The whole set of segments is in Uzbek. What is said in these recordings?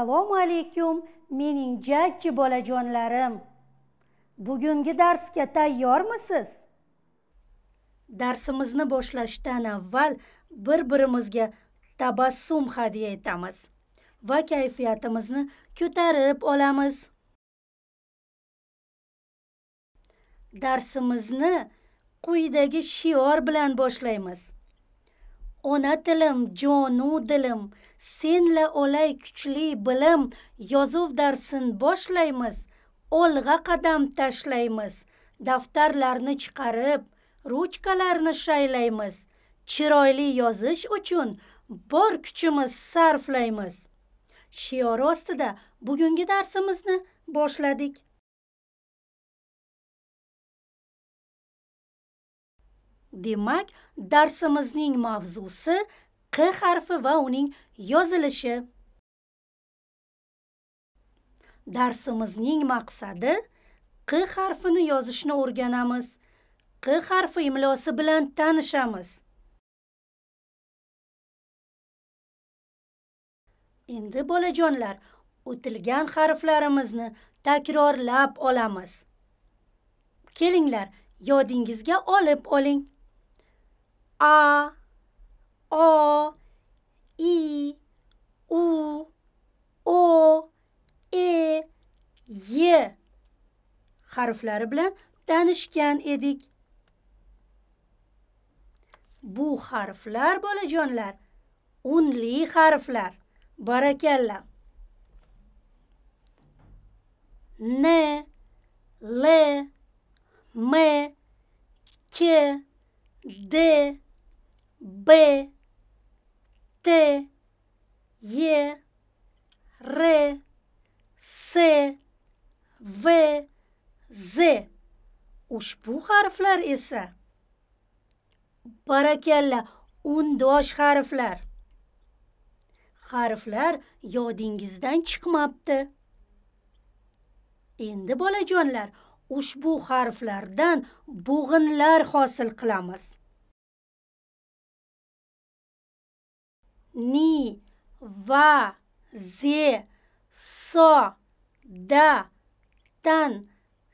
assalomu alaykum mening jajji bolajonlarim bugungi darsga tayyormisiz darsimizni boshlashdan avval bir birimizga tabassum hadya etamiz va kayfiyatimizni ko'tarib olamiz darsimizni quyidagi shior bilan boshlaymiz ona tilim jonu dilim senla olay kuchli bilim yozuv darsin boshlaymiz olg'a qadam tashlaymiz daftarlarni chiqarib ruchkalarni shaylaymiz chiroyli yozish uchun bor kuchimiz sarflaymiz shiori ostida bugungi darsimizni boshladik demak darsimizning mavzusi q harfi va uning yozilishi darsimizning maqsadi q harfini yozishni o'rganamiz q harfi imlosi bilan tanishamiz endi bolajonlar o'tilgan harflarimizni takrorlab olamiz kelinglar yodingizga olib oling a, o, i, u, o, e, y harflari bilan tanishgan edik. Bu harflar bolajonlar unli harflar. Barakalla. N, L, M, K, D, Б, Т, Е, Р, С, V, Z. Ushbu harflar esa barakalla undosh harflar. Harflar yodingizdan chiqmabdi. Endi bolajonlar, ushbu harflardan bo'g'inlar hosil qilamiz. ни, ва, зе, со, да, тан,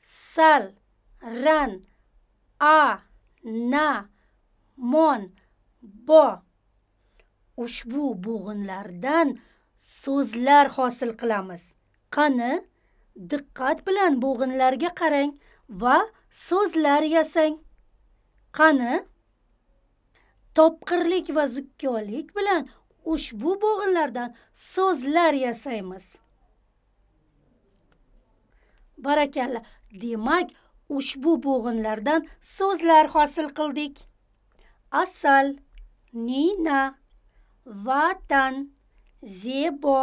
сал, ран, а, на, mon, bo. Ushbu bo'g'inlardan so'zlar hosil qilamiz. Qani diqqat bilan bo'g'inlarga qarang va so'zlar yasang. Qani topqirlik va zukkolik bilan ushbu bo'g'inlardan so'zlar yasaymiz barakalla demak ushbu bo'g'inlardan so'zlar hosil qildik asal nina vatan zebo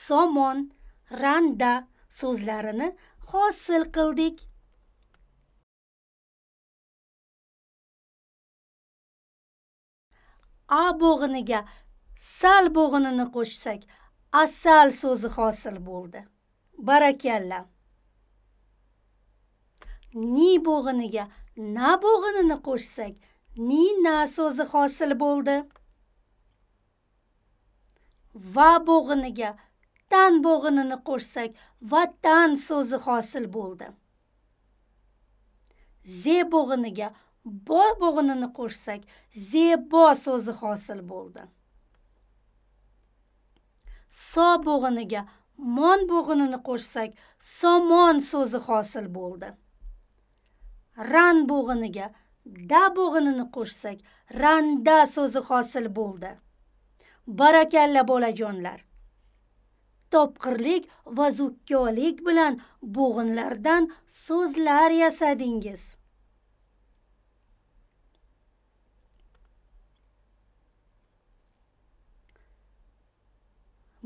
somon randa so'zlarini hosil qildik a bo'g'iniga sal bo'g'inini qo'shsak asal so'zi hosil bo'ldi barakalla ni bo'g'iniga na bo'g'inini qo'shsak ni na so'zi hosil bo'ldi va bo'g'iniga tan bo'g'inini qo'shsak vatan so'zi hosil bo'ldi ze bo'g'iniga bo bo'g'inini qo'shsak zebo so'zi hosil bo'ldi so bo'g'iniga mon bo'g'inini qo'shsak somon so'zi hosil bo'ldi ran bo'g'iniga da bo'g'inini qo'shsak randa so'zi hosil bo'ldi barakalla bolajonlar topqirlik va zukkolik bilan bo'g'inlardan so'zlar yasadingiz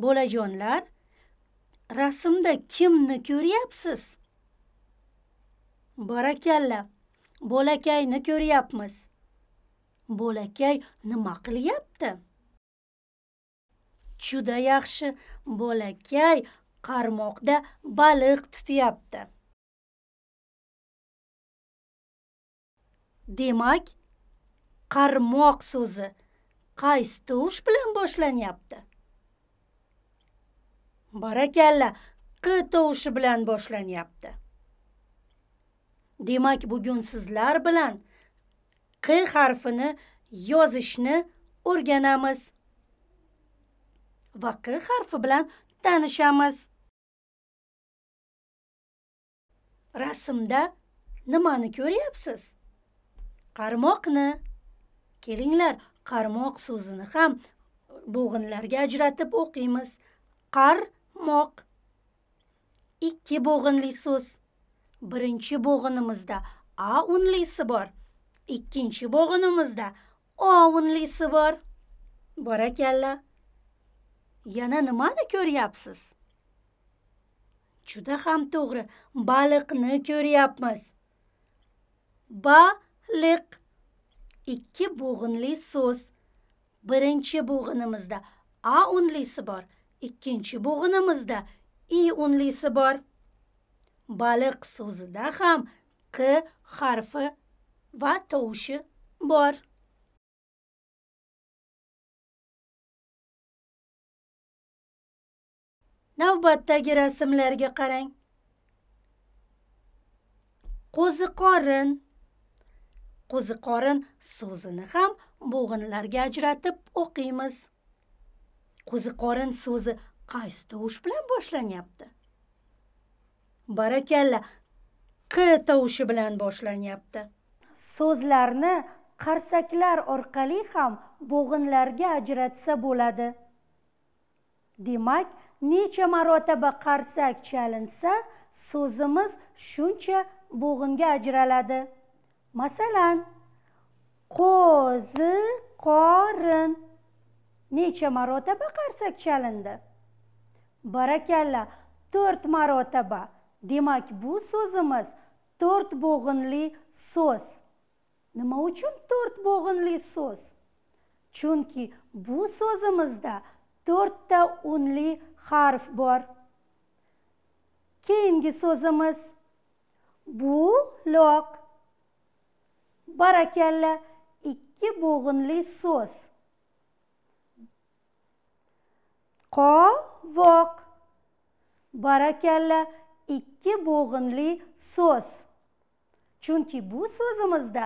bolajonlar rasmda kimni ko'ryapsiz barakalla bolakayni ko'ryapmiz bo'lakay nima qilyapti juda yaxshi bolakay qarmoqda baliq tutyapti demak qarmoq so'zi qaysi tovush bilan boshlanyapti barakalla q tovushi bilan boshlanyapti demak bugun sizlar bilan q harfini yozishni o'rganamiz va q harfi bilan tanishamiz rasmda nimani ko'ryapsiz qarmoqni kelinglar qarmoq so'zini ham bo'g'inlarga ajratib o'qiymiz qar moq ikki bo'g'inli so'z birinchi bo'g'inimizda a unlisi bor ikkinchi bo'g'inimizda o unlisi bor borakalla yana nimani ko'ryapsiz juda ham to'g'ri baliqni ko'ryapmiz baliq ikki bo'g'inli so'z birinchi bo'g'inimizda a unlisi bor ikkinchi bo'g'inimizda i unlisi bor baliq so'zida ham q harfi va tovushi bor navbatdagi rasmlarga qarang qo'ziqorin qo'ziqorin so'zini ham bo'g'inlarga ajratib o'qiymiz qo'ziqorin so'zi qaysi tovush bilan boshlanyapti barakalla q tovushi bilan boshlanyapti so'zlarni qarsaklar orqali ham bo'g'inlarga ajratsa bo'ladi demak necha marotaba qarsak chalinsa so'zimiz shuncha bo'g'inga ajraladi masalan qo'zi qorin necha marotaba qarsak chalindi barakalla to'rt marotaba demak bu so'zimiz to'rt bo'g'inli so'z nima uchun to'rt bo'g'inli so'z chunki bu so'zimizda to'rtta unli harf bor keyingi so'zimiz loq barakalla ikki bo'g'inli so'z qovoq barakalla ikki bo'g'inli so'z chunki bu so'zimizda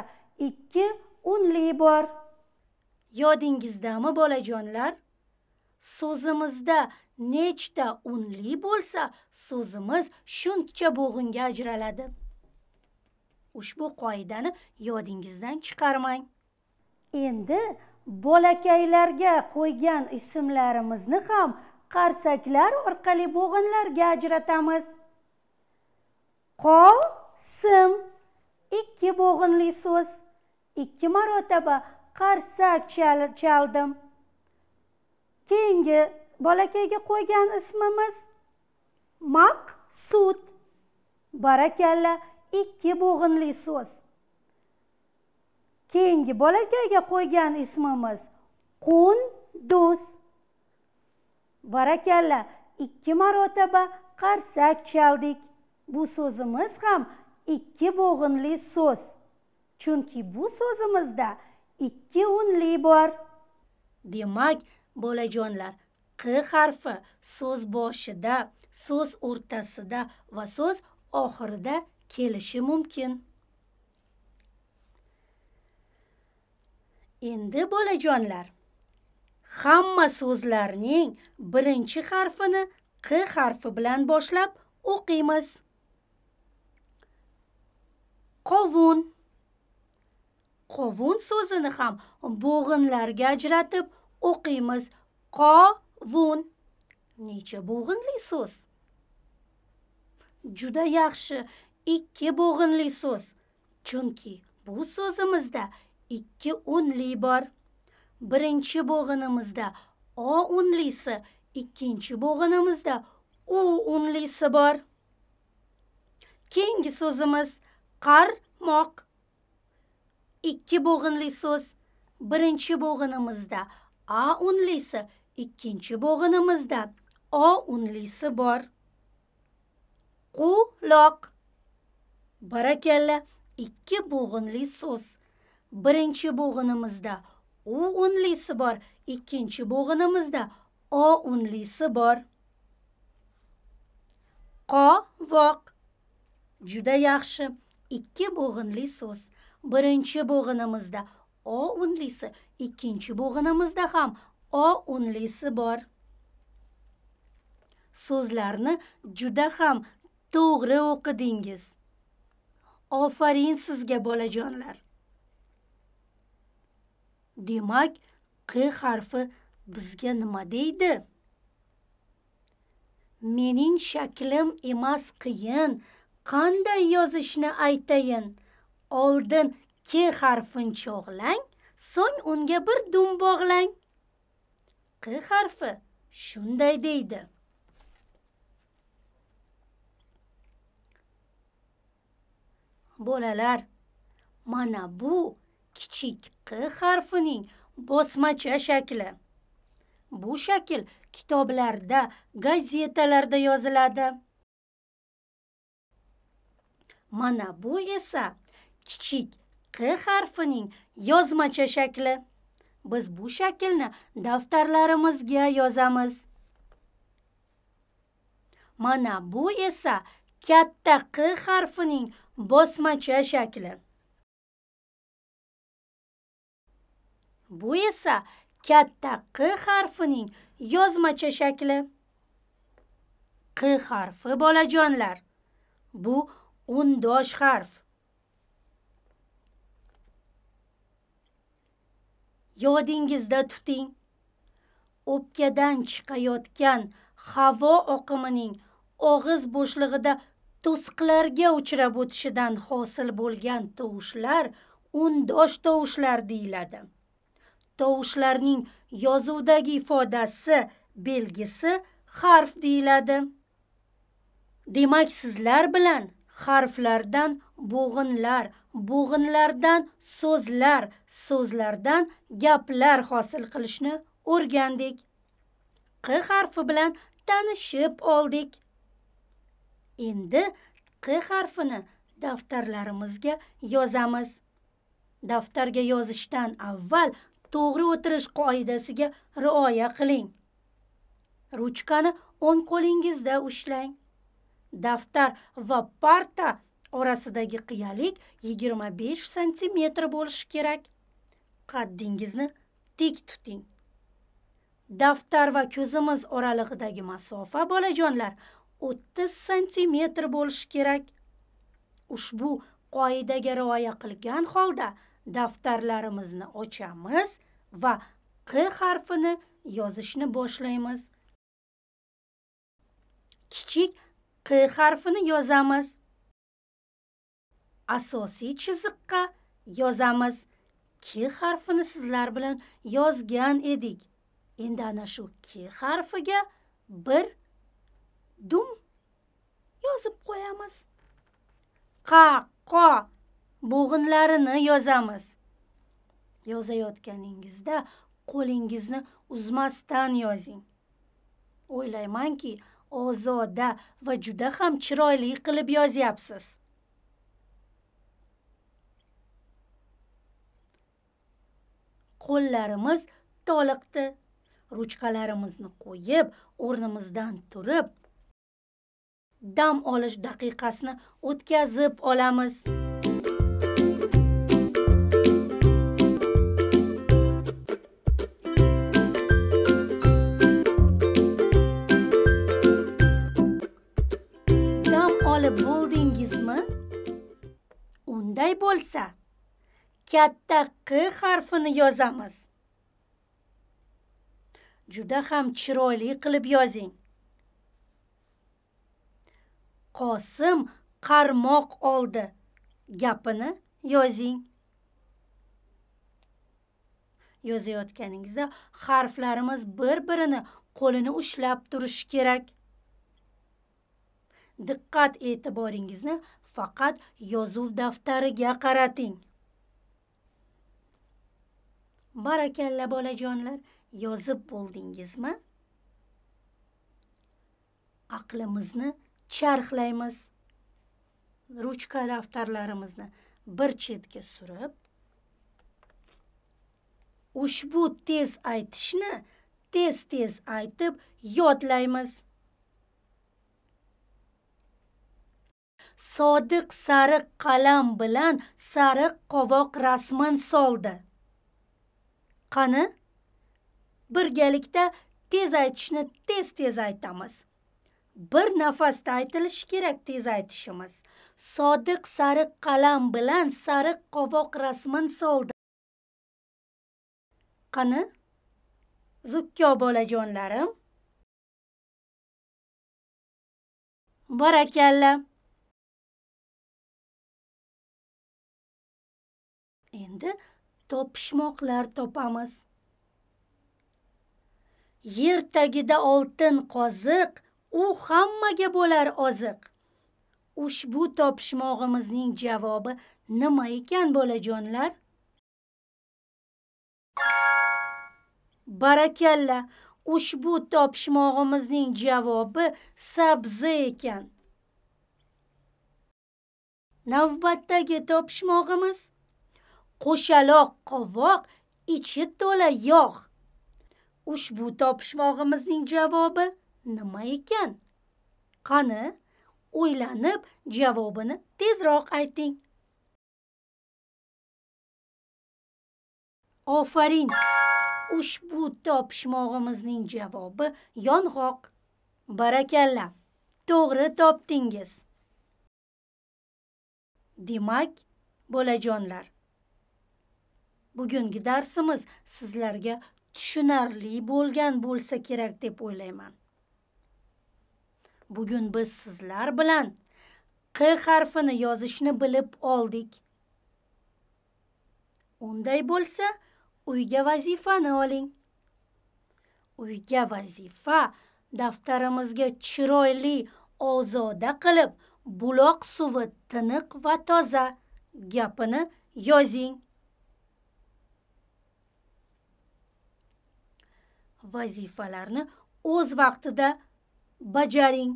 ikki unli bor yodingizdami bolajonlar so'zimizda nechta unli bo'lsa so'zimiz shuncha bo'g'inga ajraladi ushbu qoidani yodingizdan chiqarmang endi bolakaylarga qo'ygan ismlarimizni ham qarsaklar orqali bo'g'inlarga ajratamiz qo sim ikki bo'g'inli so'z ikki marotaba qarsak chaldim keyingi bolakayga qo'ygan ismimiz maq sut. barakalla ikki bo'g'inli so'z keyingi bolakayga qo'ygan ismimiz qun dus barakalla ikki marotaba qarsak chaldik bu so'zimiz ham ikki bo'g'inli so'z chunki bu so'zimizda ikki unli bor demak bolajonlar q harfi so'z boshida so'z o'rtasida va so'z oxirida kelishi mumkin endi bolajonlar hamma so'zlarning birinchi harfini q harfi bilan boshlab o'qiymiz qovun qovun so'zini ham bo'g'inlarga ajratib o'qiymiz qovun necha bo'g'inli so'z juda yaxshi ikki bo'g'inli so'z chunki bu so'zimizda ikki o'nli bor birinchi bo'g'inimizda o o'nlisi ikkinchi bo'g'inimizda u o'nlisi bor keyingi so'zimiz qarmoq ikki bo'g'inli so'z birinchi bo'g'inimizda a o'nlisi ikkinchi bo'g'inimizda o o'nlisi bor quloq barakalla ikki bo'g'inli so'z birinchi bo'g'inimizda u unlisi bor ikkinchi bo'g'inimizda o unlisi bor qo voq juda yaxshi ikki bo'g'inli so'z birinchi bo'g'inimizda o unlisi ikkinchi bo'g'inimizda ham o unlisi bor so'zlarni juda ham to'g'ri o'qidingiz ofarin sizga bolajonlar demak q harfi bizga nima deydi mening shaklim emas qiyin qanday yozishni aytayin oldin k harfini cho'g'lang so'ng unga bir dum bog'lang q harfi shunday deydi bolalar mana bu kichik q harfining bosmacha shakli. Bu shakl kitoblarda, gazetalarda yoziladi. Mana bu esa kichik q harfining yozmacha shakli. Biz bu shaklni daftarlarimizga yozamiz. Mana bu esa katta q harfining bosmacha shakli. Bu esa katta q harfining yozmacha shakli. Q harfi bolajonlar. Bu undosh harf. Yodingizda tuting. O'pkadan chiqayotgan havo oqimining og'iz bo'shlig'ida to'siqlarga uchrab o'tishidan hosil bo'lgan tovushlar undosh tovushlar deyiladi. tovushlarning yozuvdagi ifodasi belgisi harf deyiladi demak sizlar bilan harflardan bo'g'inlar bo'g'inlardan so'zlar so'zlardan gaplar hosil qilishni o'rgandik q harfi bilan tanishib oldik endi q harfini daftarlarimizga yozamiz daftarga yozishdan avval to'g'ri o'tirish qoidasiga rioya qiling ruchkani o'ng qo'lingizda ushlang daftar va parta orasidagi qiyalik 25 santimetr bo'lishi kerak qaddingizni tik tuting daftar va ko'zimiz oralig'idagi masofa bolajonlar 30 santimetr bo'lishi kerak ushbu qoidaga rioya qilgan holda daftarlarimizni ochamiz va q harfini yozishni boshlaymiz kichik q harfini yozamiz asosiy chiziqqa yozamiz k harfini sizlar bilan yozgan edik endi ana shu k harfiga bir dum yozib qo'yamiz qa qo bo'g'inlarini yozamiz yozayotganingizda qo'lingizni uzmasdan yozing o'ylaymanki ozoda va juda ham chiroyli qilib yozyapsiz qo'llarimiz toliqdi ruchkalarimizni qo'yib o'rnimizdan turib dam olish daqiqasini o'tkazib olamiz qanday bo'lsa katta q harfini yozamiz juda ham chiroyli qilib yozing qosim qarmoq oldi gapini yozing yozayotganingizda harflarimiz bir birini qo'lini ushlab turishi kerak diqqat e'tiboringizni faqat yozuv daftariga qarating barakalla bolajonlar yozib bo'ldingizmi aqlimizni charxlaymiz ruchka daftarlarimizni bir chetga surib ushbu tez aytishni tez tez aytib yodlaymiz sodiq sariq qalam bilan sariq qovoq rasmin soldi qani birgalikda tez aytishni tez tez aytamiz bir nafasda aytilishi kerak tez aytishimiz sodiq sariq qalam bilan sariq qovoq rasmin soldi qani zukko bolajonlarim barakalla endi topishmoqlar topamiz yer tagida oltin qoziq u hammaga bo'lar oziq ushbu topishmog'imizning javobi nima ekan bolajonlar barakalla ushbu topishmog'imizning javobi sabzi ekan navbatdagi topishmog'imiz qo'shaloq qovoq ichi to'la yog' ushbu topishmog'imizning javobi nima ekan qani o'ylanib javobini tezroq ayting ofarin ushbu topishmog'imizning javobi yong'oq barakalla to'g'ri topdingiz demak bolajonlar bugungi darsimiz sizlarga tushunarli bo'lgan bo'lsa kerak deb o'ylayman bugun biz sizlar bilan q harfini yozishni bilib oldik unday bo'lsa uyga vazifani oling uyga vazifa daftarimizga chiroyli ozoda qilib buloq suvi tiniq va toza gapini yozing vazifalarni o'z vaqtida bajaring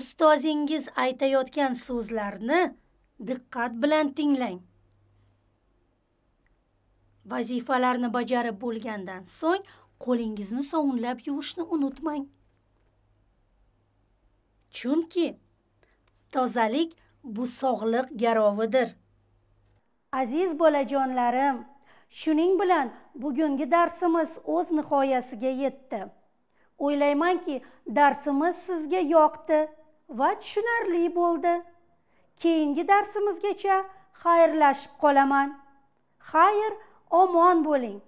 ustozingiz aytayotgan so'zlarni diqqat bilan tinglang vazifalarni bajarib bo'lgandan so'ng qo'lingizni sovunlab yuvishni unutmang chunki tozalik bu sog'liq garovidir aziz bolajonlarim shuning bilan bugungi darsimiz o'z nihoyasiga yetdi o'ylaymanki darsimiz sizga yoqdi va tushunarli bo'ldi keyingi darsimizgacha xayrlashib qolaman xayr omon bo'ling